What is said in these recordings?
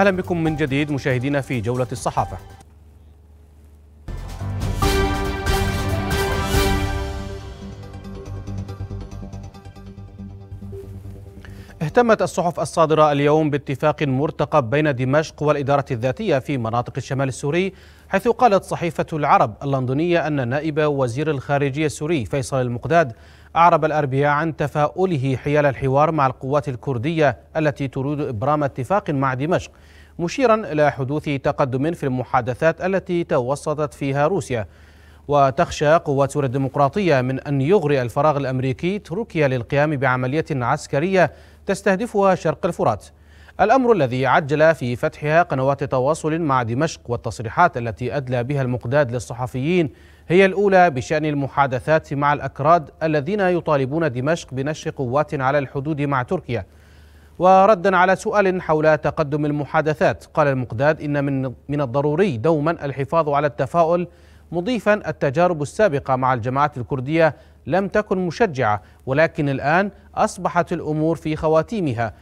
أهلا بكم من جديد مشاهدينا في جولة الصحافة اهتمت الصحف الصادرة اليوم باتفاق مرتقب بين دمشق والإدارة الذاتية في مناطق الشمال السوري حيث قالت صحيفة العرب اللندنية أن نائب وزير الخارجية السوري فيصل المقداد أعرب الأربعاء عن تفاؤله حيال الحوار مع القوات الكردية التي تريد إبرام اتفاق مع دمشق مشيرا إلى حدوث تقدم في المحادثات التي توسطت فيها روسيا وتخشى قوات سوريا الديمقراطية من أن يغري الفراغ الأمريكي تركيا للقيام بعملية عسكرية تستهدفها شرق الفرات الأمر الذي عجل في فتحها قنوات تواصل مع دمشق والتصريحات التي أدلى بها المقداد للصحفيين هي الأولى بشأن المحادثات مع الأكراد الذين يطالبون دمشق بنشر قوات على الحدود مع تركيا وردا على سؤال حول تقدم المحادثات قال المقداد إن من, من الضروري دوما الحفاظ على التفاؤل مضيفا التجارب السابقة مع الجماعات الكردية لم تكن مشجعة ولكن الآن أصبحت الأمور في خواتيمها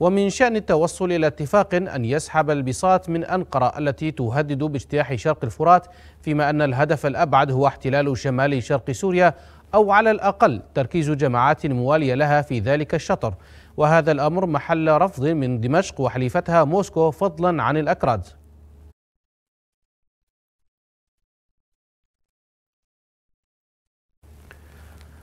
ومن شأن التوصل إلى اتفاق أن يسحب البساط من أنقرة التي تهدد باجتياح شرق الفرات فيما أن الهدف الأبعد هو احتلال شمال شرق سوريا أو على الأقل تركيز جماعات موالية لها في ذلك الشطر وهذا الأمر محل رفض من دمشق وحليفتها موسكو فضلا عن الأكراد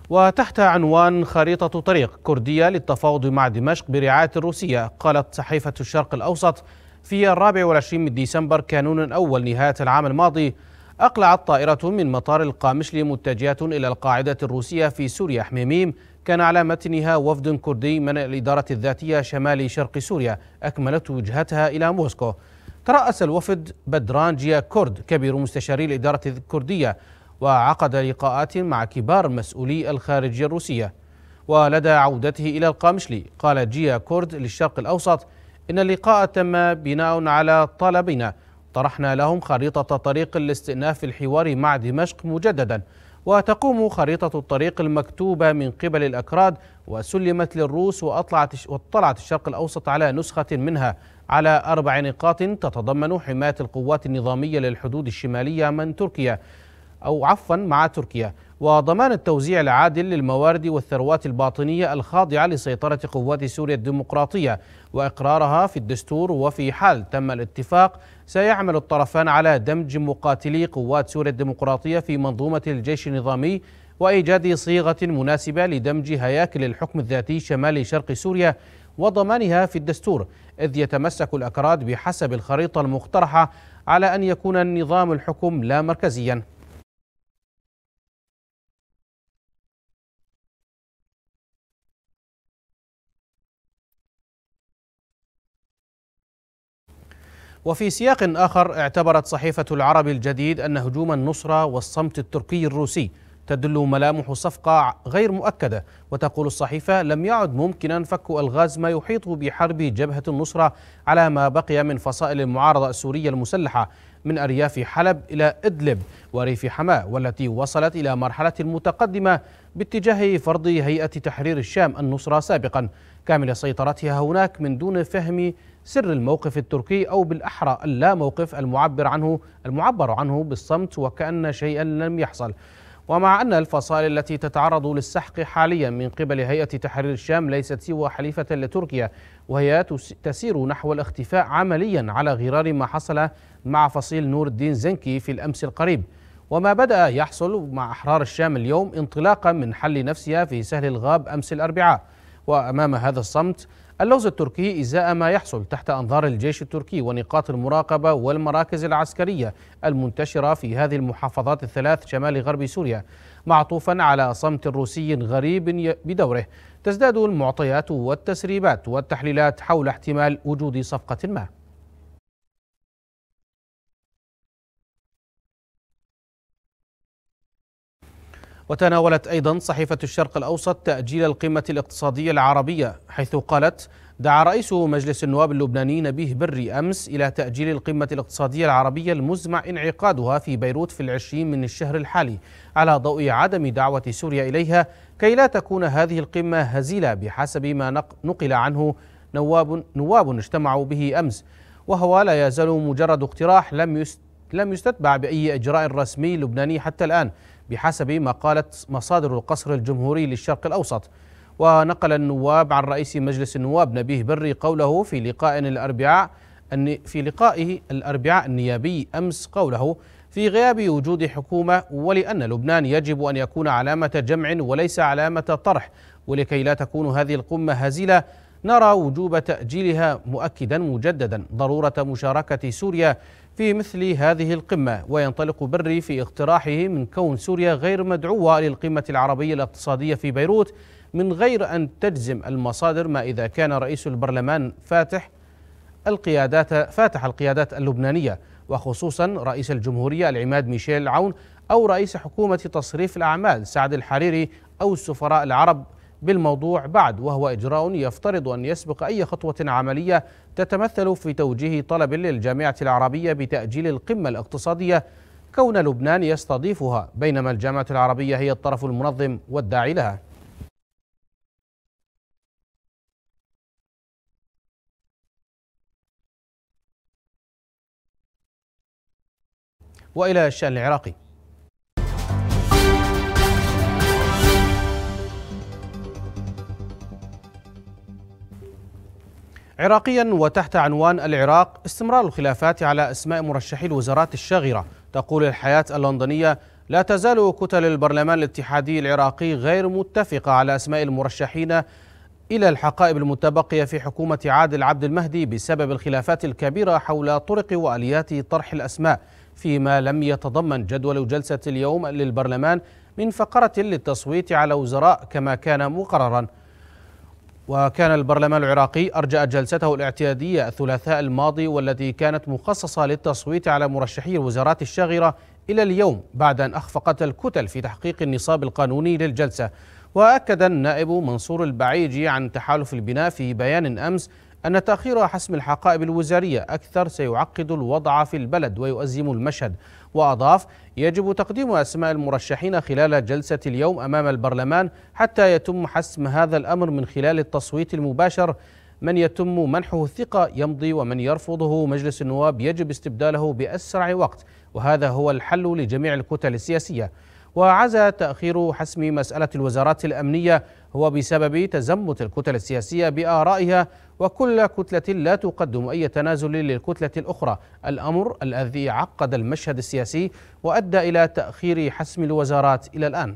وتحت عنوان خريطة طريق كردية للتفاوض مع دمشق برعاية الروسية قالت صحيفة الشرق الأوسط في الرابع والعشرين من ديسمبر كانون أول نهاية العام الماضي أقلعت طائرة من مطار القامشلي متجهة إلى القاعدة الروسية في سوريا حميميم كان على متنها وفد كردي من الإدارة الذاتية شمال شرق سوريا أكملت وجهتها إلى موسكو ترأس الوفد بدران جيا كورد كبير مستشاري الإدارة الكردية وعقد لقاءات مع كبار مسؤولي الخارجية الروسية ولدى عودته إلى القامشلي قال جيا كورد للشرق الأوسط إن اللقاء تم بناء على طلبنا طرحنا لهم خريطة طريق الاستئناف الحوار مع دمشق مجددا وتقوم خريطة الطريق المكتوبة من قبل الأكراد وسلمت للروس وأطلعت واطلعت الشرق الأوسط على نسخة منها على أربع نقاط تتضمن حماية القوات النظامية للحدود الشمالية من تركيا أو عفوا مع تركيا وضمان التوزيع العادل للموارد والثروات الباطنية الخاضعة لسيطرة قوات سوريا الديمقراطية وإقرارها في الدستور وفي حال تم الاتفاق سيعمل الطرفان على دمج مقاتلي قوات سوريا الديمقراطية في منظومة الجيش النظامي وإيجاد صيغة مناسبة لدمج هياكل الحكم الذاتي شمال شرق سوريا وضمانها في الدستور إذ يتمسك الأكراد بحسب الخريطة المقترحة على أن يكون النظام الحكم لا مركزياً وفي سياق آخر اعتبرت صحيفة العرب الجديد أن هجوم النصرة والصمت التركي الروسي تدل ملامح صفقة غير مؤكدة وتقول الصحيفة لم يعد ممكنا فك ألغاز ما يحيط بحرب جبهة النصرة على ما بقي من فصائل المعارضة السورية المسلحة من أرياف حلب إلى إدلب وريف حماة والتي وصلت إلى مرحلة متقدمة باتجاه فرض هيئة تحرير الشام النصرة سابقا كامل سيطرتها هناك من دون فهم سر الموقف التركي أو بالأحرى اللا موقف المعبر عنه المعبر عنه بالصمت وكأن شيئا لم يحصل ومع أن الفصائل التي تتعرض للسحق حاليا من قبل هيئة تحرير الشام ليست سوى حليفة لتركيا وهي تسير نحو الاختفاء عمليا على غرار ما حصل مع فصيل نور الدين زنكي في الأمس القريب وما بدأ يحصل مع أحرار الشام اليوم انطلاقا من حل نفسها في سهل الغاب أمس الأربعاء وأمام هذا الصمت اللوز التركي إزاء ما يحصل تحت أنظار الجيش التركي ونقاط المراقبة والمراكز العسكرية المنتشرة في هذه المحافظات الثلاث شمال غرب سوريا معطوفا على صمت روسي غريب بدوره تزداد المعطيات والتسريبات والتحليلات حول احتمال وجود صفقة ما وتناولت أيضا صحيفة الشرق الأوسط تأجيل القمة الاقتصادية العربية حيث قالت دعا رئيس مجلس النواب اللبناني نبيه بري أمس إلى تأجيل القمة الاقتصادية العربية المزمع انعقادها في بيروت في العشرين من الشهر الحالي على ضوء عدم دعوة سوريا إليها كي لا تكون هذه القمة هزيلة بحسب ما نقل عنه نواب, نواب اجتمعوا به أمس وهو لا يزال مجرد اقتراح لم لم يستتبع بأي إجراء رسمي لبناني حتى الآن بحسب ما قالت مصادر القصر الجمهوري للشرق الأوسط ونقل النواب عن رئيس مجلس النواب نبيه بري قوله في لقاء الأربعاء أن في لقائه الأربعاء النيابي أمس قوله في غياب وجود حكومة ولأن لبنان يجب أن يكون علامة جمع وليس علامة طرح ولكي لا تكون هذه القمة هزيلة نرى وجوب تأجيلها مؤكدا مجددا ضرورة مشاركة سوريا في مثل هذه القمة وينطلق بري في اقتراحه من كون سوريا غير مدعوة للقمة العربية الاقتصادية في بيروت من غير أن تجزم المصادر ما إذا كان رئيس البرلمان فاتح القيادات فاتح القيادات اللبنانية وخصوصا رئيس الجمهورية العماد ميشيل عون أو رئيس حكومة تصريف الأعمال سعد الحريري أو السفراء العرب بالموضوع بعد وهو إجراء يفترض أن يسبق أي خطوة عملية تتمثل في توجيه طلب للجامعة العربية بتأجيل القمة الاقتصادية كون لبنان يستضيفها بينما الجامعة العربية هي الطرف المنظم والداعي لها وإلى الشأن العراقي عراقيا وتحت عنوان العراق استمرار الخلافات على اسماء مرشحي الوزارات الشاغره تقول الحياه اللندنيه لا تزال كتل البرلمان الاتحادي العراقي غير متفقه على اسماء المرشحين الى الحقائب المتبقيه في حكومه عادل عبد المهدي بسبب الخلافات الكبيره حول طرق واليات طرح الاسماء فيما لم يتضمن جدول جلسه اليوم للبرلمان من فقره للتصويت على وزراء كما كان مقررا وكان البرلمان العراقي أرجأ جلسته الاعتيادية الثلاثاء الماضي والتي كانت مخصصة للتصويت على مرشحي الوزارات الشاغرة إلى اليوم بعد أن أخفقت الكتل في تحقيق النصاب القانوني للجلسة وأكد النائب منصور البعيجي عن تحالف البناء في بيان أمس أن تأخير حسم الحقائب الوزارية أكثر سيعقد الوضع في البلد ويؤزم المشهد وأضاف يجب تقديم أسماء المرشحين خلال جلسة اليوم أمام البرلمان حتى يتم حسم هذا الأمر من خلال التصويت المباشر من يتم منحه الثقة يمضي ومن يرفضه مجلس النواب يجب استبداله بأسرع وقت وهذا هو الحل لجميع الكتل السياسية وعزا تأخير حسم مسألة الوزارات الأمنية هو بسبب تزمت الكتل السياسية بآرائها وكل كتلة لا تقدم أي تنازل للكتلة الأخرى الأمر الذي عقد المشهد السياسي وأدى إلى تأخير حسم الوزارات إلى الآن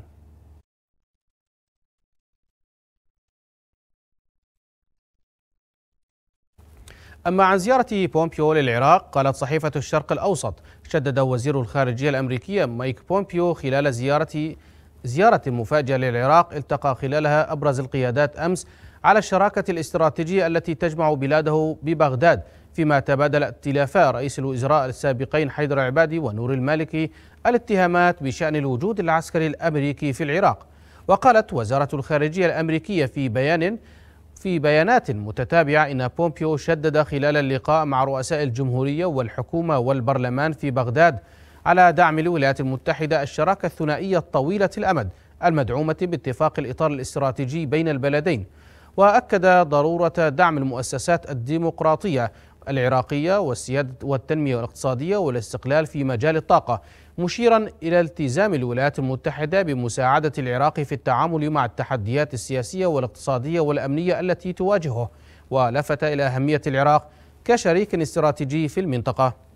أما عن زيارة بومبيو للعراق قالت صحيفة الشرق الأوسط شدد وزير الخارجية الأمريكية مايك بومبيو خلال زيارة زيارة مفاجئة للعراق التقى خلالها أبرز القيادات أمس على الشراكة الاستراتيجية التي تجمع بلاده ببغداد فيما تبادل ائتلافا رئيس الوزراء السابقين حيدر عبادي ونور المالكي الاتهامات بشأن الوجود العسكري الأمريكي في العراق وقالت وزارة الخارجية الأمريكية في بيان في بيانات متتابعة إن بومبيو شدد خلال اللقاء مع رؤساء الجمهورية والحكومة والبرلمان في بغداد على دعم الولايات المتحدة الشراكة الثنائية الطويلة الأمد المدعومة باتفاق الإطار الاستراتيجي بين البلدين وأكد ضرورة دعم المؤسسات الديمقراطية العراقية والسيادة والتنمية الاقتصادية والاستقلال في مجال الطاقة مشيرا إلى التزام الولايات المتحدة بمساعدة العراق في التعامل مع التحديات السياسية والاقتصادية والأمنية التي تواجهه ولفت إلى أهمية العراق كشريك استراتيجي في المنطقة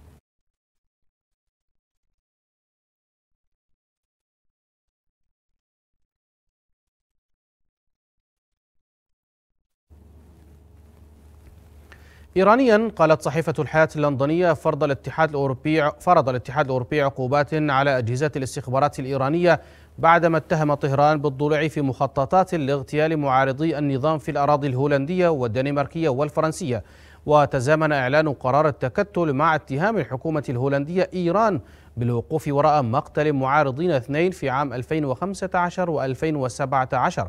إيرانيا قالت صحيفة الحياة اللندنية فرض الاتحاد الأوروبي فرض الاتحاد الأوروبي عقوبات على أجهزة الاستخبارات الإيرانية بعدما اتهم طهران بالضلوع في مخططات لاغتيال معارضي النظام في الأراضي الهولندية والدنماركية والفرنسية وتزامن إعلان قرار التكتل مع اتهام الحكومة الهولندية إيران بالوقوف وراء مقتل معارضين اثنين في عام 2015 و2017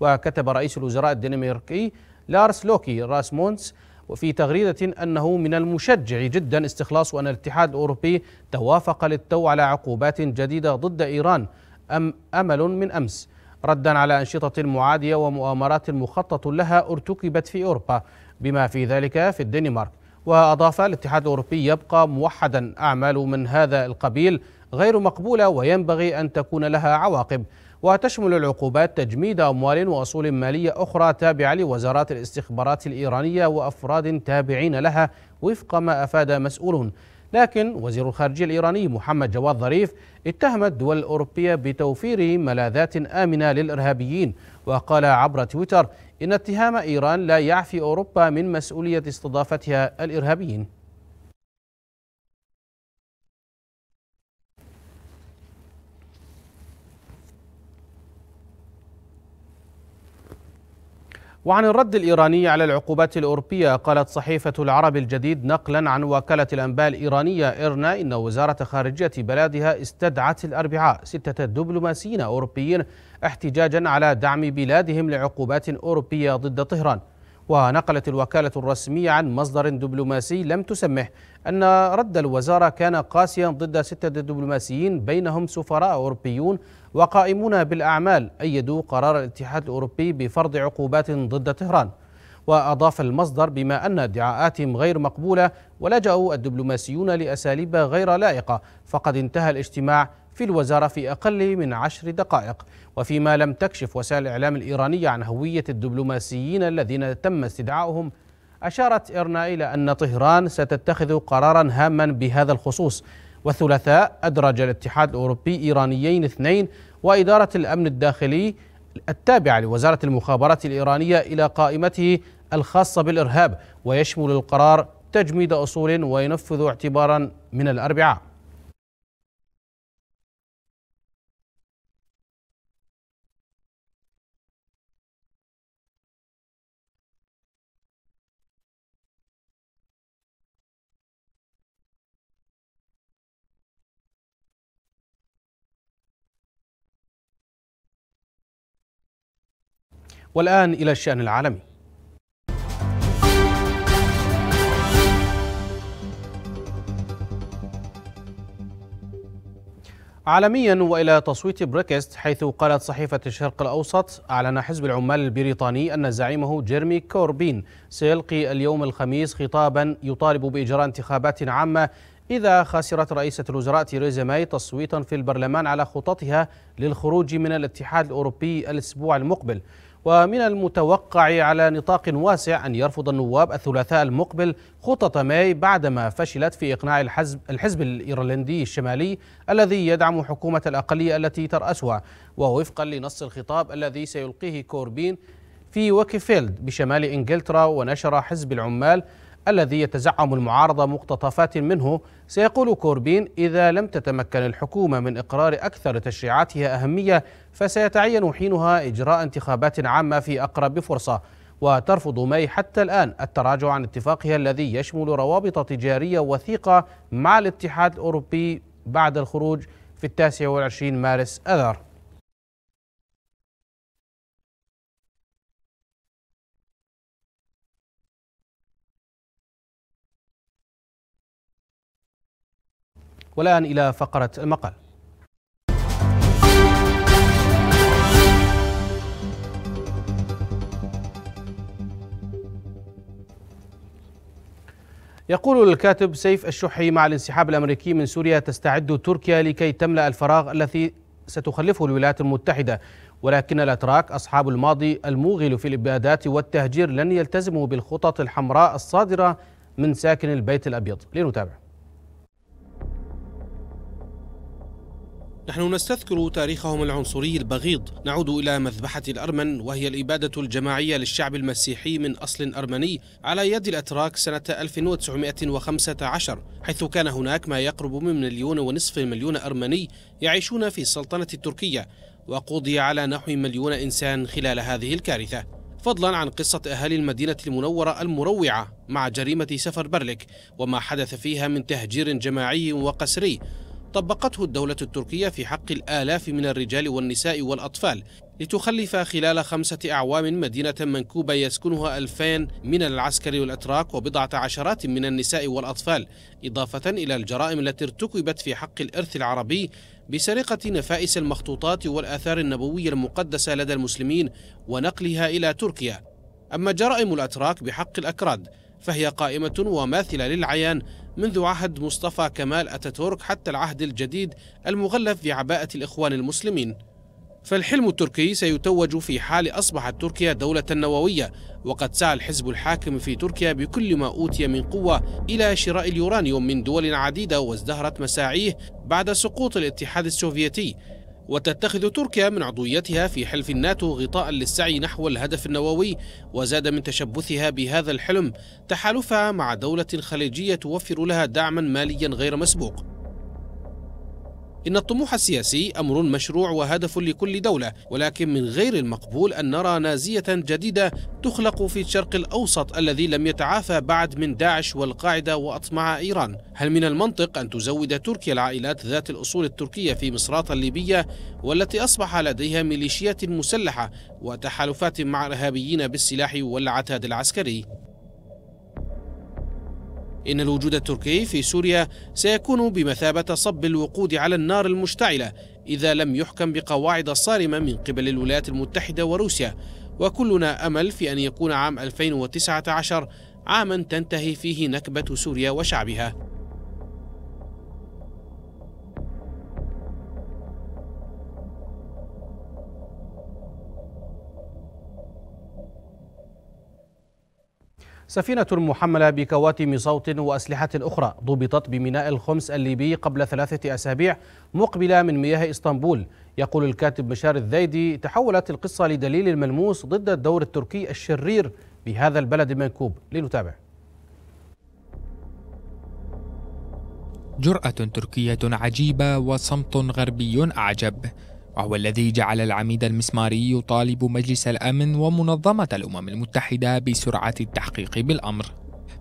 وكتب رئيس الوزراء الدنماركي لارس لوكي راسمونتس وفي تغريدة أنه من المشجع جدا استخلاص أن الاتحاد الأوروبي توافق للتو على عقوبات جديدة ضد إيران أم أمل من أمس ردا على أنشطة معادية ومؤامرات مخطط لها ارتكبت في أوروبا بما في ذلك في الدنمارك وأضاف الاتحاد الأوروبي يبقى موحدا أعمال من هذا القبيل غير مقبولة وينبغي أن تكون لها عواقب وتشمل العقوبات تجميد أموال وأصول مالية أخرى تابعة لوزارات الاستخبارات الإيرانية وأفراد تابعين لها وفق ما أفاد مسؤولون لكن وزير الخارجية الإيراني محمد جواد ظريف اتهم الدول الأوروبية بتوفير ملاذات آمنة للإرهابيين وقال عبر تويتر إن اتهام إيران لا يعفي أوروبا من مسؤولية استضافتها الإرهابيين وعن الرد الإيراني على العقوبات الأوروبية قالت صحيفة العرب الجديد نقلا عن وكالة الأنباء الإيرانية إرنا إن وزارة خارجية بلادها استدعت الأربعاء ستة دبلوماسيين أوروبيين احتجاجا على دعم بلادهم لعقوبات أوروبية ضد طهران ونقلت الوكالة الرسمية عن مصدر دبلوماسي لم تسمه أن رد الوزارة كان قاسيا ضد ستة دبلوماسيين بينهم سفراء أوروبيون وقائمون بالأعمال أيدوا قرار الاتحاد الأوروبي بفرض عقوبات ضد طهران وأضاف المصدر بما أن ادعاءاتهم غير مقبولة ولجأوا الدبلوماسيون لأساليب غير لائقة فقد انتهى الاجتماع في الوزارة في أقل من عشر دقائق وفيما لم تكشف وسائل الإعلام الإيرانية عن هوية الدبلوماسيين الذين تم استدعائهم أشارت إيرنا إلى أن طهران ستتخذ قرارا هاما بهذا الخصوص والثلاثاء أدرج الاتحاد الأوروبي إيرانيين اثنين وإدارة الأمن الداخلي التابعة لوزارة المخابرات الإيرانية إلى قائمته الخاصة بالإرهاب ويشمل القرار تجميد أصول وينفذ اعتبارا من الأربعاء والآن إلى الشأن العالمي عالميا والى تصويت بريكست حيث قالت صحيفه الشرق الاوسط اعلن حزب العمال البريطاني ان زعيمه جيرمي كوربين سيلقي اليوم الخميس خطابا يطالب باجراء انتخابات عامه اذا خسرت رئيسه الوزراء تيريزا ماي تصويتا في البرلمان على خططها للخروج من الاتحاد الاوروبي الاسبوع المقبل ومن المتوقع على نطاق واسع أن يرفض النواب الثلاثاء المقبل خطط ماي بعدما فشلت في إقناع الحزب, الحزب الإيرلندي الشمالي الذي يدعم حكومة الأقلية التي ترأسها ووفقا لنص الخطاب الذي سيلقيه كوربين في وكيفيلد بشمال إنجلترا ونشر حزب العمال الذي يتزعم المعارضة مقتطفات منه سيقول كوربين إذا لم تتمكن الحكومة من إقرار أكثر تشريعاتها أهمية فسيتعين حينها إجراء انتخابات عامة في أقرب فرصة وترفض ماي حتى الآن التراجع عن اتفاقها الذي يشمل روابط تجارية وثيقة مع الاتحاد الأوروبي بعد الخروج في التاسع والعشرين مارس أذار والآن إلى فقرة المقال يقول الكاتب سيف الشحي مع الانسحاب الامريكي من سوريا تستعد تركيا لكي تملا الفراغ الذي ستخلفه الولايات المتحده ولكن الاتراك اصحاب الماضي الموغل في الابادات والتهجير لن يلتزموا بالخطط الحمراء الصادره من ساكن البيت الابيض لنتابع نحن نستذكر تاريخهم العنصري البغيض نعود إلى مذبحة الأرمن وهي الإبادة الجماعية للشعب المسيحي من أصل أرمني على يد الأتراك سنة 1915 حيث كان هناك ما يقرب من مليون ونصف مليون أرمني يعيشون في السلطنة التركية وقضي على نحو مليون إنسان خلال هذه الكارثة فضلا عن قصة أهالي المدينة المنورة المروعة مع جريمة سفر برلك وما حدث فيها من تهجير جماعي وقسري طبقته الدولة التركية في حق الآلاف من الرجال والنساء والأطفال لتخلف خلال خمسة أعوام مدينة منكوبة يسكنها ألفين من العسكر والأتراك وبضعة عشرات من النساء والأطفال إضافة إلى الجرائم التي ارتكبت في حق الإرث العربي بسرقة نفائس المخطوطات والآثار النبوية المقدسة لدى المسلمين ونقلها إلى تركيا أما جرائم الأتراك بحق الأكراد فهي قائمة وماثلة للعيان منذ عهد مصطفى كمال أتاتورك حتى العهد الجديد المغلف بعباءة الإخوان المسلمين فالحلم التركي سيتوج في حال أصبحت تركيا دولة نووية وقد سعى الحزب الحاكم في تركيا بكل ما أوتي من قوة إلى شراء اليورانيوم من دول عديدة وازدهرت مساعيه بعد سقوط الاتحاد السوفيتي وتتخذ تركيا من عضويتها في حلف الناتو غطاء للسعي نحو الهدف النووي وزاد من تشبثها بهذا الحلم تحالفها مع دولة خليجية توفر لها دعما ماليا غير مسبوق إن الطموح السياسي أمر مشروع وهدف لكل دولة ولكن من غير المقبول أن نرى نازية جديدة تخلق في الشرق الأوسط الذي لم يتعافى بعد من داعش والقاعدة وأطماع إيران هل من المنطق أن تزود تركيا العائلات ذات الأصول التركية في مصرات الليبية والتي أصبح لديها ميليشيات مسلحة وتحالفات مع إرهابيين بالسلاح والعتاد العسكري إن الوجود التركي في سوريا سيكون بمثابة صب الوقود على النار المشتعلة إذا لم يحكم بقواعد صارمة من قبل الولايات المتحدة وروسيا وكلنا أمل في أن يكون عام 2019 عاما تنتهي فيه نكبة سوريا وشعبها سفينة محملة بكواتم صوت وأسلحة أخرى ضبطت بميناء الخمس الليبي قبل ثلاثة أسابيع مقبلة من مياه إسطنبول يقول الكاتب مشار الذيدي تحولت القصة لدليل ملموس ضد الدور التركي الشرير بهذا البلد المنكوب لنتابع جرأة تركية عجيبة وصمت غربي أعجب وهو الذي جعل العميد المسماري يطالب مجلس الأمن ومنظمة الأمم المتحدة بسرعة التحقيق بالأمر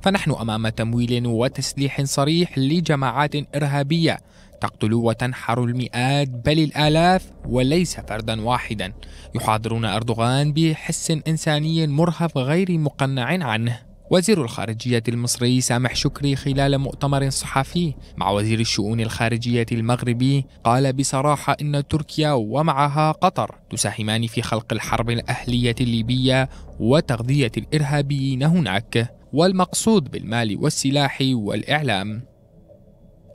فنحن أمام تمويل وتسليح صريح لجماعات إرهابية تقتل وتنحر المئات بل الآلاف وليس فردا واحدا يحاضرون أردوغان بحس إنساني مرهف غير مقنع عنه وزير الخارجية المصري سامح شكري خلال مؤتمر صحفي مع وزير الشؤون الخارجية المغربي قال بصراحة إن تركيا ومعها قطر تساهمان في خلق الحرب الأهلية الليبية وتغذية الإرهابيين هناك والمقصود بالمال والسلاح والإعلام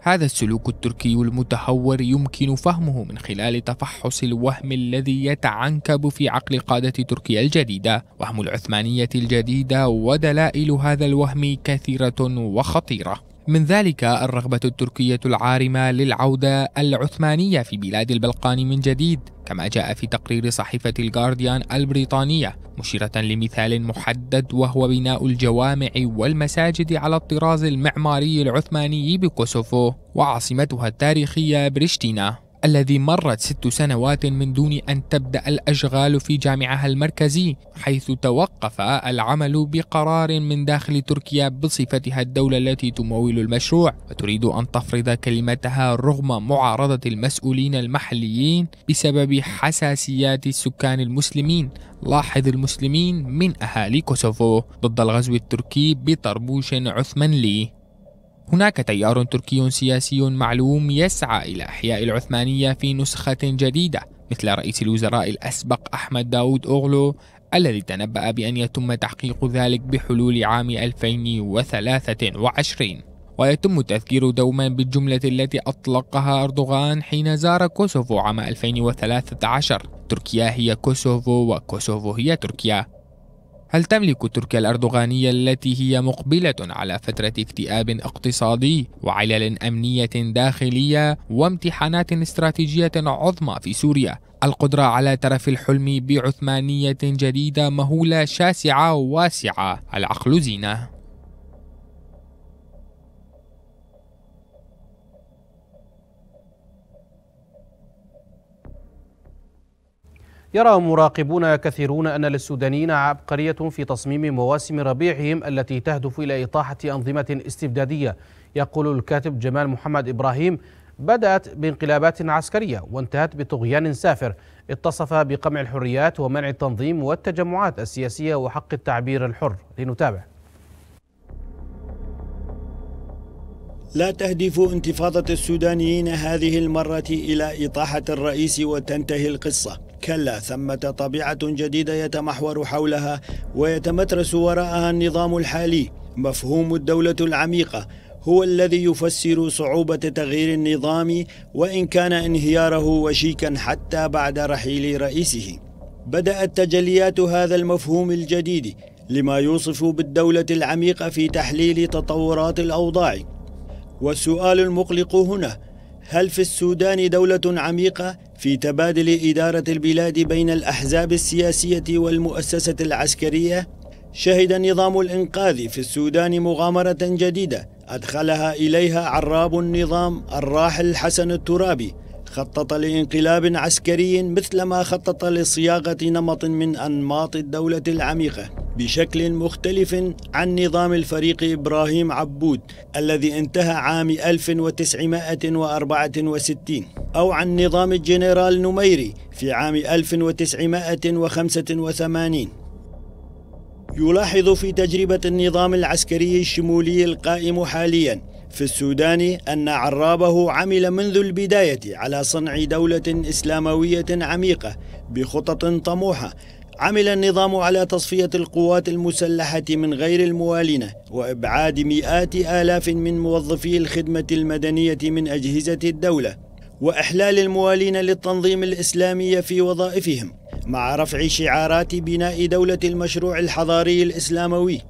هذا السلوك التركي المتهور يمكن فهمه من خلال تفحص الوهم الذي يتعنكب في عقل قادة تركيا الجديدة وهم العثمانية الجديدة ودلائل هذا الوهم كثيرة وخطيرة من ذلك الرغبة التركية العارمة للعودة العثمانية في بلاد البلقان من جديد كما جاء في تقرير صحيفة الجارديان البريطانية مشيرة لمثال محدد وهو بناء الجوامع والمساجد على الطراز المعماري العثماني بكوسوفو وعاصمتها التاريخية بريشتينا الذي مرت ست سنوات من دون أن تبدأ الأشغال في جامعها المركزي حيث توقف العمل بقرار من داخل تركيا بصفتها الدولة التي تمول المشروع وتريد أن تفرض كلمتها رغم معارضة المسؤولين المحليين بسبب حساسيات السكان المسلمين لاحظ المسلمين من أهالي كوسوفو ضد الغزو التركي بطربوش عثمانلي هناك تيار تركي سياسي معلوم يسعى إلى إحياء العثمانية في نسخة جديدة مثل رئيس الوزراء الأسبق أحمد داود أوغلو الذي تنبأ بأن يتم تحقيق ذلك بحلول عام 2023 ويتم التذكير دوما بالجملة التي أطلقها أردوغان حين زار كوسوفو عام 2013 تركيا هي كوسوفو وكوسوفو هي تركيا هل تملك تركيا الأردوغانية التي هي مقبلة على فترة اكتئاب اقتصادي وعلل أمنية داخلية وامتحانات استراتيجية عظمى في سوريا القدرة على ترف الحلم بعثمانية جديدة مهولة شاسعة واسعة العقل زينة يرى مراقبون كثيرون أن للسودانيين عبقرية في تصميم مواسم ربيعهم التي تهدف إلى إطاحة أنظمة استبدادية يقول الكاتب جمال محمد إبراهيم بدأت بانقلابات عسكرية وانتهت بطغيان سافر اتصف بقمع الحريات ومنع التنظيم والتجمعات السياسية وحق التعبير الحر لنتابع لا تهدف انتفاضة السودانيين هذه المرة إلى إطاحة الرئيس وتنتهي القصة كلا ثمة طبيعة جديدة يتمحور حولها ويتمترس وراءها النظام الحالي مفهوم الدولة العميقة هو الذي يفسر صعوبة تغيير النظام وإن كان انهياره وشيكا حتى بعد رحيل رئيسه بدأت تجليات هذا المفهوم الجديد لما يوصف بالدولة العميقة في تحليل تطورات الأوضاع والسؤال المقلق هنا هل في السودان دولة عميقة في تبادل إدارة البلاد بين الأحزاب السياسية والمؤسسة العسكرية؟ شهد نظام الإنقاذ في السودان مغامرة جديدة أدخلها إليها عراب النظام الراحل حسن الترابي خطط لانقلاب عسكري مثلما خطط لصياغة نمط من أنماط الدولة العميقة بشكل مختلف عن نظام الفريق إبراهيم عبود الذي انتهى عام 1964 أو عن نظام الجنرال نميري في عام 1985 يلاحظ في تجربة النظام العسكري الشمولي القائم حاليا في السودان أن عرابه عمل منذ البداية على صنع دولة إسلاموية عميقة بخطط طموحة عمل النظام على تصفية القوات المسلحة من غير الموالنة وإبعاد مئات آلاف من موظفي الخدمة المدنية من أجهزة الدولة واحلال الموالين للتنظيم الاسلامي في وظائفهم مع رفع شعارات بناء دوله المشروع الحضاري الاسلاموي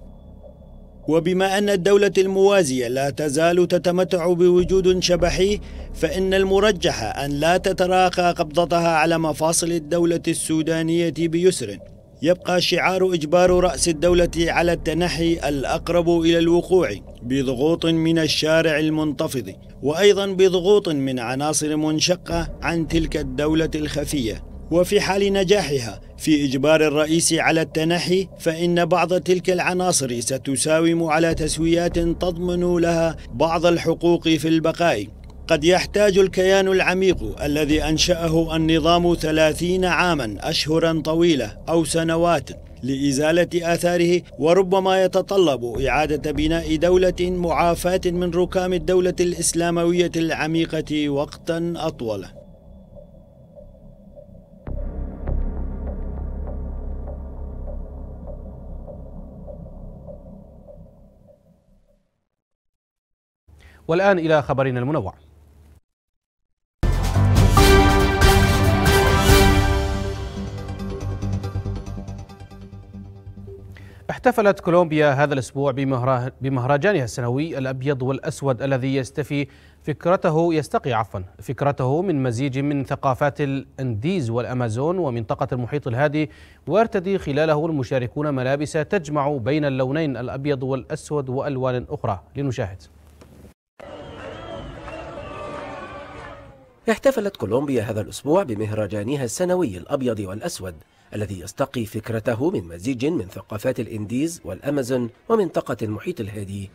وبما ان الدوله الموازيه لا تزال تتمتع بوجود شبحي فان المرجح ان لا تتراخى قبضتها على مفاصل الدوله السودانيه بيسر يبقى شعار اجبار راس الدوله على التنحي الاقرب الى الوقوع بضغوط من الشارع المنتفض وأيضا بضغوط من عناصر منشقة عن تلك الدولة الخفية وفي حال نجاحها في إجبار الرئيس على التنحي فإن بعض تلك العناصر ستساوم على تسويات تضمن لها بعض الحقوق في البقاء قد يحتاج الكيان العميق الذي أنشأه النظام ثلاثين عاما أشهرا طويلة أو سنوات لإزالة آثاره وربما يتطلب إعادة بناء دولة معافاة من ركام الدولة الإسلاموية العميقة وقتا أطول والآن إلى خبرنا المنوع احتفلت كولومبيا هذا الأسبوع بمهرجانها السنوي الأبيض والأسود الذي يستفي فكرته يستقي عفوا فكرته من مزيج من ثقافات الأنديز والأمازون ومنطقة المحيط الهادي ويرتدي خلاله المشاركون ملابس تجمع بين اللونين الأبيض والأسود وألوان أخرى لنشاهد احتفلت كولومبيا هذا الأسبوع بمهرجانها السنوي الأبيض والأسود الذي يستقي فكرته من مزيج من ثقافات الانديز والامازون ومنطقه المحيط الهادي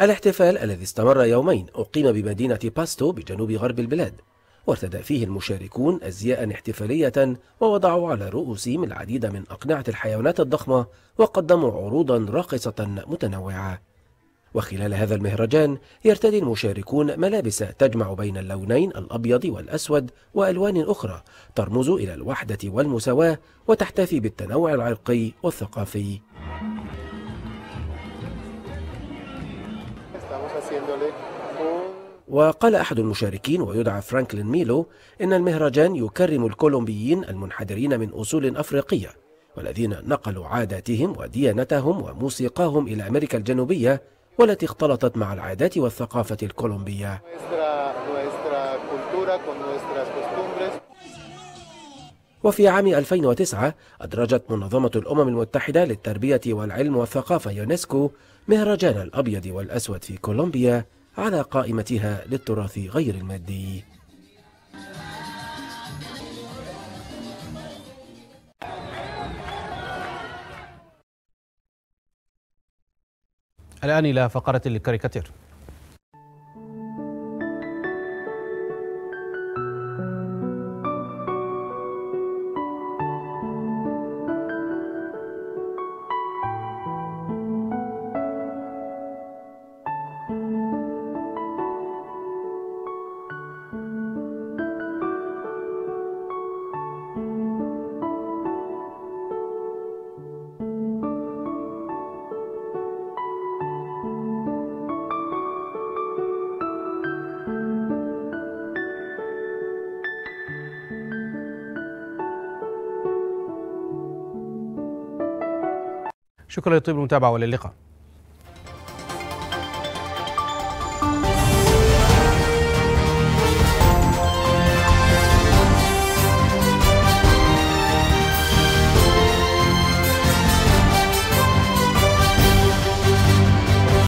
الاحتفال الذي استمر يومين أقيم بمدينة باستو بجنوب غرب البلاد وارتدى فيه المشاركون أزياء احتفالية ووضعوا على رؤوسهم العديد من أقنعة الحيوانات الضخمة وقدموا عروضا راقصة متنوعة وخلال هذا المهرجان يرتدي المشاركون ملابس تجمع بين اللونين الأبيض والأسود وألوان أخرى ترمز إلى الوحدة والمساواة وتحتفي بالتنوع العرقي والثقافي وقال أحد المشاركين ويدعى فرانكلين ميلو إن المهرجان يكرم الكولومبيين المنحدرين من أصول أفريقية والذين نقلوا عاداتهم وديانتهم وموسيقاهم إلى أمريكا الجنوبية والتي اختلطت مع العادات والثقافة الكولومبية وفي عام 2009 أدرجت منظمة الأمم المتحدة للتربية والعلم والثقافة يونسكو مهرجان الأبيض والأسود في كولومبيا على قائمتها للتراث غير المادي الآن إلى فقرة الكاريكاتير شكرا لطيب المتابعه والى اللقاء